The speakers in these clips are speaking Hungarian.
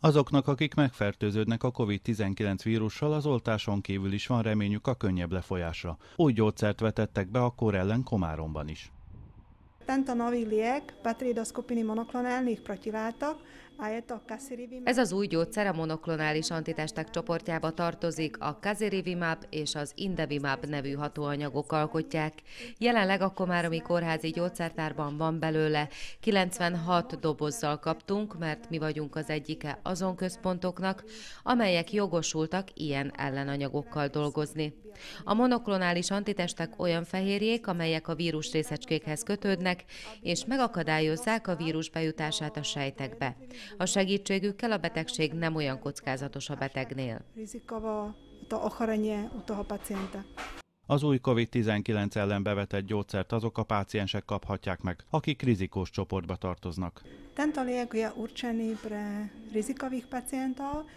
Azoknak, akik megfertőződnek a COVID-19 vírussal, az oltáson kívül is van reményük a könnyebb lefolyásra. Új gyógyszert vetettek be a kor ellen Komáromban is. Pentanavilliek, nový monoklonál patrí protiváltak, ez az új gyógyszer a monoklonális antitestek csoportjába tartozik, a kazirivimab és az indevimab nevű hatóanyagok alkotják. Jelenleg a Komáromi Kórházi Gyógyszertárban van belőle. 96 dobozzal kaptunk, mert mi vagyunk az egyike azon központoknak, amelyek jogosultak ilyen ellenanyagokkal dolgozni. A monoklonális antitestek olyan fehérjék, amelyek a vírus részecskékhez kötődnek, és megakadályozzák a vírus bejutását a sejtekbe. A segítségükkel a betegség nem olyan kockázatos a betegnél. Az új COVID-19 ellen bevetett gyógyszert azok a páciensek kaphatják meg, akik rizikós csoportba tartoznak. Tento liek je určený pre rizikových pacientov,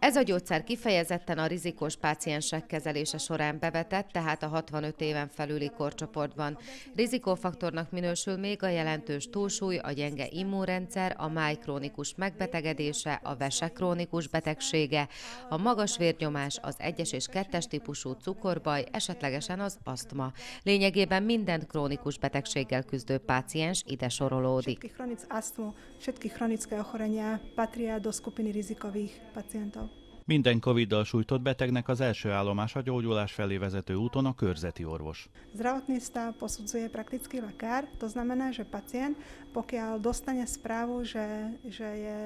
ez a gyógyszer kifejezetten a rizikós páciensek kezelése során bevetett, tehát a 65 éven felüli korcsoportban. Rizikófaktornak minősül még a jelentős túlsúly, a gyenge immunrendszer, a máj krónikus megbetegedése, a vese krónikus betegsége, a magas vérnyomás, az egyes és kettes típusú cukorbaj, esetlegesen az asztma. Lényegében minden krónikus betegséggel küzdő páciens ide sorolódik. Kronic asztma všetky chronické ochorenia patria do skupiny rizikových pacientov. Minden Covid-dal sújtott betegnek az első állomás a gyógyulás felé vezető úton a körzeti orvos. Zdravotný stav posudzuje praktický lekár, to znamená, že pacient, pokiaľ dostane správu, že, že je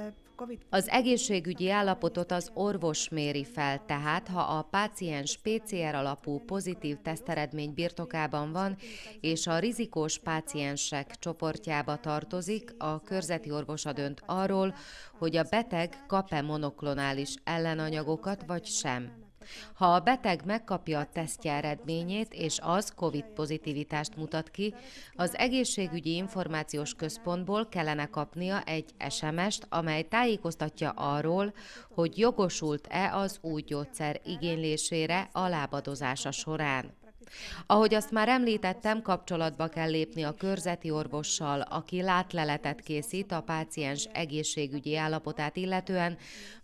az egészségügyi állapotot az orvos méri fel, tehát ha a páciens PCR alapú pozitív teszteredmény birtokában van, és a rizikós páciensek csoportjába tartozik, a körzeti orvosa dönt arról, hogy a beteg kap-e monoklonális ellenanyagokat vagy sem. Ha a beteg megkapja a tesztje eredményét, és az COVID pozitivitást mutat ki, az egészségügyi információs központból kellene kapnia egy SMS-t, amely tájékoztatja arról, hogy jogosult-e az új gyógyszer igénylésére a lábadozása során. Ahogy azt már említettem, kapcsolatba kell lépni a körzeti orvossal, aki látleletet készít a páciens egészségügyi állapotát illetően,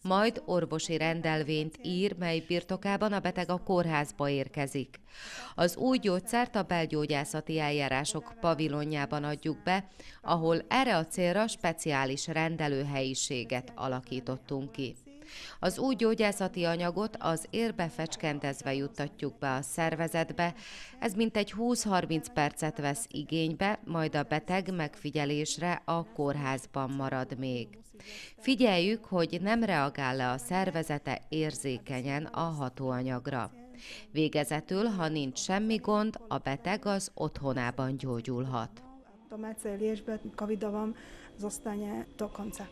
majd orvosi rendelvényt ír, mely birtokában a beteg a kórházba érkezik. Az új gyógyszert a belgyógyászati eljárások pavilonjában adjuk be, ahol erre a célra speciális rendelőhelyiséget alakítottunk ki. Az új gyógyászati anyagot az érbe fecskendezve juttatjuk be a szervezetbe, ez mintegy 20-30 percet vesz igénybe, majd a beteg megfigyelésre a kórházban marad még. Figyeljük, hogy nem reagál le a szervezete érzékenyen a hatóanyagra. Végezetül, ha nincs semmi gond, a beteg az otthonában gyógyulhat. A medicei kavida van, az osztálya do konca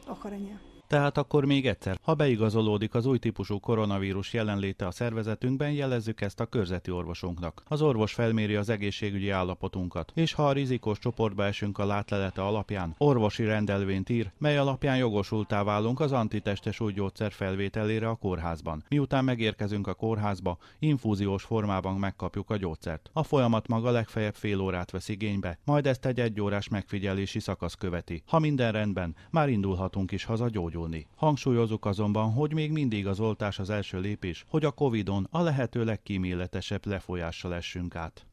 tehát akkor még egyszer, ha beigazolódik az új típusú koronavírus jelenléte a szervezetünkben, jelezzük ezt a körzeti orvosunknak. Az orvos felméri az egészségügyi állapotunkat, és ha a rizikós csoportba esünk a látlelete alapján, orvosi rendelvényt ír, mely alapján jogosultá válunk az antitestes új gyógyszer felvételére a kórházban. Miután megérkezünk a kórházba, infúziós formában megkapjuk a gyógyszert. A folyamat maga legfeljebb fél órát vesz igénybe, majd ezt egy egyórás megfigyelési szakasz követi. Ha minden rendben, már indulhatunk is haza gyógyulni gyógyulni. Hangsúlyozunk azonban, hogy még mindig az oltás az első lépés, hogy a Covid-on a lehető legkíméletesebb lefolyással essünk át.